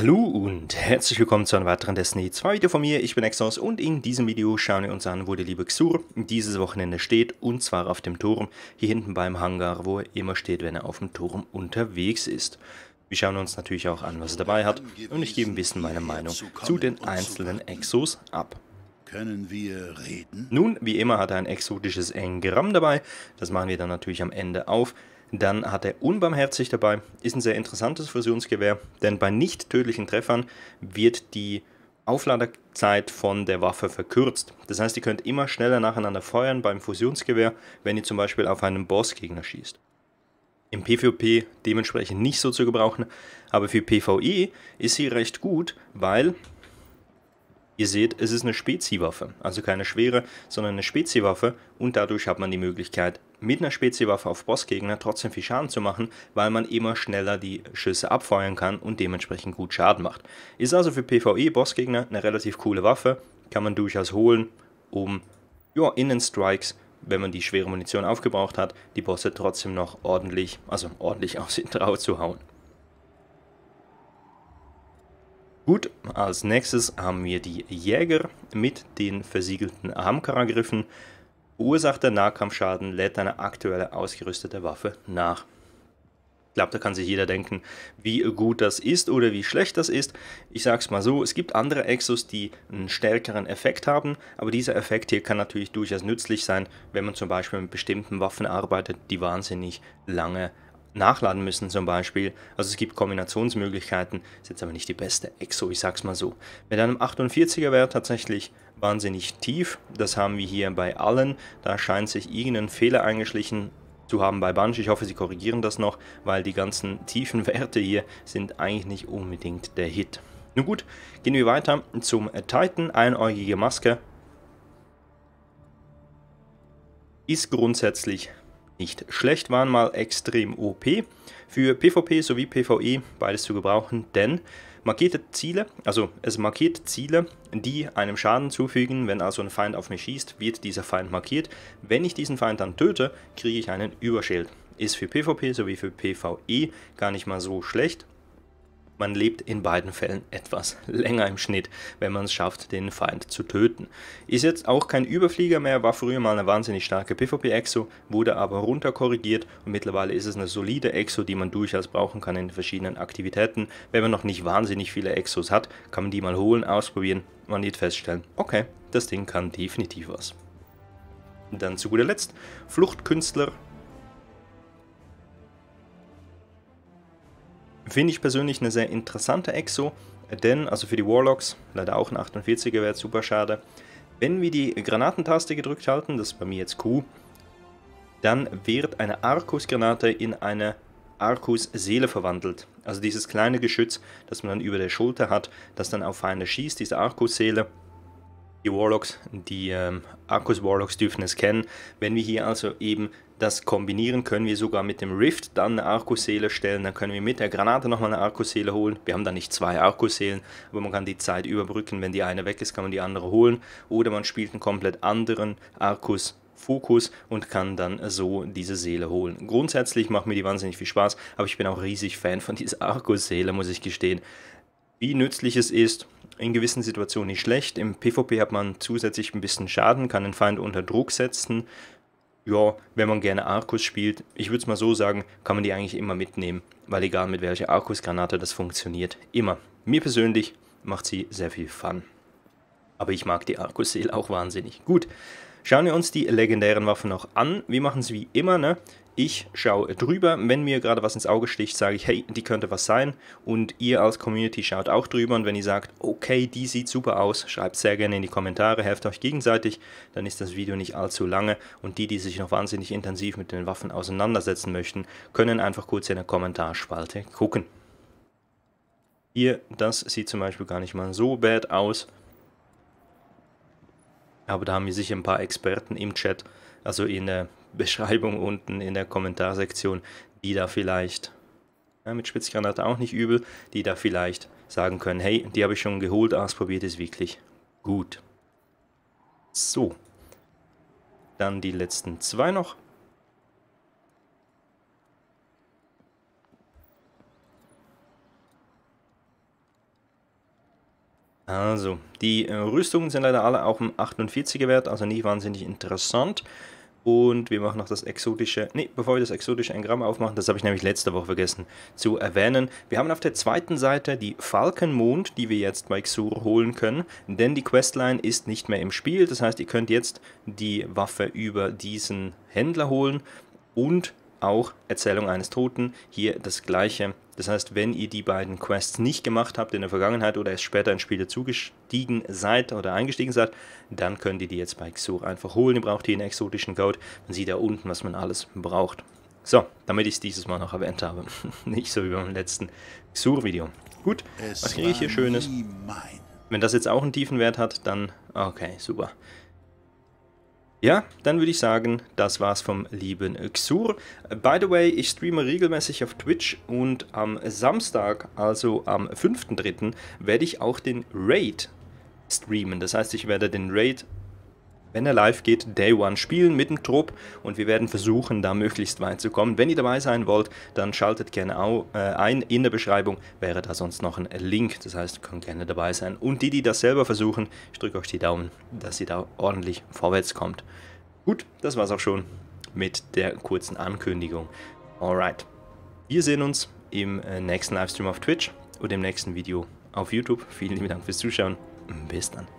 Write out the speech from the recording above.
Hallo und herzlich willkommen zu einem weiteren Destiny 2 Video von mir. Ich bin Exos und in diesem Video schauen wir uns an, wo der liebe Xur dieses Wochenende steht und zwar auf dem Turm hier hinten beim Hangar, wo er immer steht, wenn er auf dem Turm unterwegs ist. Wir schauen uns natürlich auch an, was er dabei hat und ich gebe ein bisschen meine Meinung zu den einzelnen Exos ab. Können wir reden? Nun, wie immer hat er ein exotisches Engramm dabei. Das machen wir dann natürlich am Ende auf. Dann hat er unbarmherzig dabei, ist ein sehr interessantes Fusionsgewehr, denn bei nicht tödlichen Treffern wird die Aufladezeit von der Waffe verkürzt. Das heißt, ihr könnt immer schneller nacheinander feuern beim Fusionsgewehr, wenn ihr zum Beispiel auf einen Bossgegner schießt. Im PvP dementsprechend nicht so zu gebrauchen, aber für PvE ist sie recht gut, weil Ihr seht, es ist eine Speziwaffe, also keine schwere, sondern eine Speziwaffe und dadurch hat man die Möglichkeit, mit einer Speziwaffe auf Bossgegner trotzdem viel Schaden zu machen, weil man immer schneller die Schüsse abfeuern kann und dementsprechend gut Schaden macht. Ist also für PvE-Bossgegner eine relativ coole Waffe, kann man durchaus holen, um ja, in den Strikes, wenn man die schwere Munition aufgebraucht hat, die Bosse trotzdem noch ordentlich, also ordentlich aus den Trau zu hauen. Gut, als nächstes haben wir die Jäger mit den versiegelten Amkara-Griffen. Verursachter Nahkampfschaden lädt eine aktuelle ausgerüstete Waffe nach. Ich glaube, da kann sich jeder denken, wie gut das ist oder wie schlecht das ist. Ich sage es mal so, es gibt andere Exos, die einen stärkeren Effekt haben, aber dieser Effekt hier kann natürlich durchaus nützlich sein, wenn man zum Beispiel mit bestimmten Waffen arbeitet, die wahnsinnig lange nachladen müssen zum Beispiel. Also es gibt Kombinationsmöglichkeiten, ist jetzt aber nicht die beste EXO, ich sag's mal so. Mit einem 48er Wert tatsächlich wahnsinnig tief, das haben wir hier bei allen. Da scheint sich irgendein Fehler eingeschlichen zu haben bei Bunch. Ich hoffe, sie korrigieren das noch, weil die ganzen tiefen Werte hier sind eigentlich nicht unbedingt der Hit. Nun gut, gehen wir weiter zum Titan, einäugige Maske. Ist grundsätzlich nicht schlecht, waren mal extrem OP für PvP sowie PvE, beides zu gebrauchen, denn markierte Ziele, also es markiert Ziele, die einem Schaden zufügen, wenn also ein Feind auf mich schießt, wird dieser Feind markiert. Wenn ich diesen Feind dann töte, kriege ich einen Überschild. Ist für PvP sowie für PvE gar nicht mal so schlecht, man lebt in beiden Fällen etwas länger im Schnitt, wenn man es schafft, den Feind zu töten. Ist jetzt auch kein Überflieger mehr, war früher mal eine wahnsinnig starke PvP-Exo, wurde aber runterkorrigiert und mittlerweile ist es eine solide Exo, die man durchaus brauchen kann in verschiedenen Aktivitäten. Wenn man noch nicht wahnsinnig viele Exos hat, kann man die mal holen, ausprobieren, man wird feststellen, okay, das Ding kann definitiv was. Dann zu guter Letzt, Fluchtkünstler Finde ich persönlich eine sehr interessante Exo, denn, also für die Warlocks, leider auch ein 48er wäre super schade, wenn wir die Granatentaste gedrückt halten, das ist bei mir jetzt Q, dann wird eine Arcus-Granate in eine Arcus-Seele verwandelt. Also dieses kleine Geschütz, das man dann über der Schulter hat, das dann auf Feinde schießt, diese Arcus-Seele. Die Warlocks, die ähm, Arcus-Warlocks dürfen es kennen. Wenn wir hier also eben das kombinieren können wir sogar mit dem Rift dann eine Arkusseele stellen. Dann können wir mit der Granate nochmal eine Arkusseele holen. Wir haben da nicht zwei Arkusseelen, aber man kann die Zeit überbrücken. Wenn die eine weg ist, kann man die andere holen. Oder man spielt einen komplett anderen Arkus Fokus und kann dann so diese Seele holen. Grundsätzlich macht mir die wahnsinnig viel Spaß, aber ich bin auch riesig Fan von dieser Argus-Seele, muss ich gestehen. Wie nützlich es ist, in gewissen Situationen nicht schlecht. Im PvP hat man zusätzlich ein bisschen Schaden, kann den Feind unter Druck setzen, ja, wenn man gerne Arkus spielt, ich würde es mal so sagen, kann man die eigentlich immer mitnehmen, weil egal mit welcher Arkus-Granate das funktioniert, immer. Mir persönlich macht sie sehr viel Fun. Aber ich mag die Arkus-Seele auch wahnsinnig. Gut, Schauen wir uns die legendären Waffen noch an. Wir machen es wie immer, ne? Ich schaue drüber, wenn mir gerade was ins Auge sticht, sage ich, hey, die könnte was sein. Und ihr als Community schaut auch drüber und wenn ihr sagt, okay, die sieht super aus, schreibt sehr gerne in die Kommentare, helft euch gegenseitig, dann ist das Video nicht allzu lange. Und die, die sich noch wahnsinnig intensiv mit den Waffen auseinandersetzen möchten, können einfach kurz in der Kommentarspalte gucken. Hier, das sieht zum Beispiel gar nicht mal so bad aus. Aber da haben wir sicher ein paar Experten im Chat, also in der Beschreibung unten in der Kommentarsektion, die da vielleicht, ja, mit Spitzgranate auch nicht übel, die da vielleicht sagen können, hey, die habe ich schon geholt, ausprobiert ah, ist wirklich gut. So, dann die letzten zwei noch. Also, die äh, Rüstungen sind leider alle auch im 48er Wert, also nicht wahnsinnig interessant. Und wir machen noch das exotische, ne, bevor wir das exotische Engramm aufmachen, das habe ich nämlich letzte Woche vergessen zu erwähnen. Wir haben auf der zweiten Seite die Falkenmond, die wir jetzt bei Xur holen können, denn die Questline ist nicht mehr im Spiel. Das heißt, ihr könnt jetzt die Waffe über diesen Händler holen und auch Erzählung eines Toten, hier das gleiche. Das heißt, wenn ihr die beiden Quests nicht gemacht habt in der Vergangenheit oder erst später ins Spiel dazugestiegen seid oder eingestiegen seid, dann könnt ihr die jetzt bei Xur einfach holen. Ihr braucht hier einen exotischen Code. Man sieht da unten, was man alles braucht. So, damit ich es dieses Mal noch erwähnt habe. nicht so wie beim letzten Xur-Video. Gut, es was kriege ich hier Schönes? Wenn das jetzt auch einen tiefen Wert hat, dann okay, super. Ja, dann würde ich sagen, das war's vom lieben Xur. By the way, ich streame regelmäßig auf Twitch und am Samstag, also am 5.3., werde ich auch den Raid streamen. Das heißt, ich werde den Raid wenn er live geht, Day One spielen mit dem Trupp und wir werden versuchen, da möglichst weit zu kommen. Wenn ihr dabei sein wollt, dann schaltet gerne auch, äh, ein. In der Beschreibung wäre da sonst noch ein Link, das heißt, ihr könnt gerne dabei sein. Und die, die das selber versuchen, ich drücke euch die Daumen, dass ihr da ordentlich vorwärts kommt. Gut, das war's auch schon mit der kurzen Ankündigung. Alright, wir sehen uns im äh, nächsten Livestream auf Twitch und im nächsten Video auf YouTube. Vielen lieben Dank fürs Zuschauen. Bis dann.